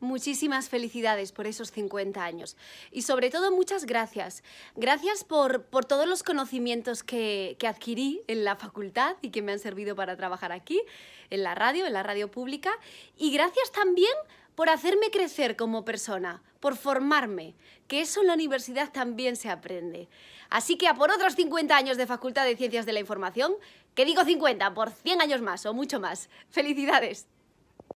Muchísimas felicidades por esos 50 años y sobre todo muchas gracias. Gracias por, todos los conocimientos que, que, adquirí en la facultad y que me han servido para trabajar aquí, en la radio, en la radio pública. Y gracias también por hacerme crecer como persona, por formarme, que eso en la universidad también se aprende. Así que a por otros 50 años de Facultad de Ciencias de la Información, que digo 50, por 100 años más o mucho más. ¡Felicidades!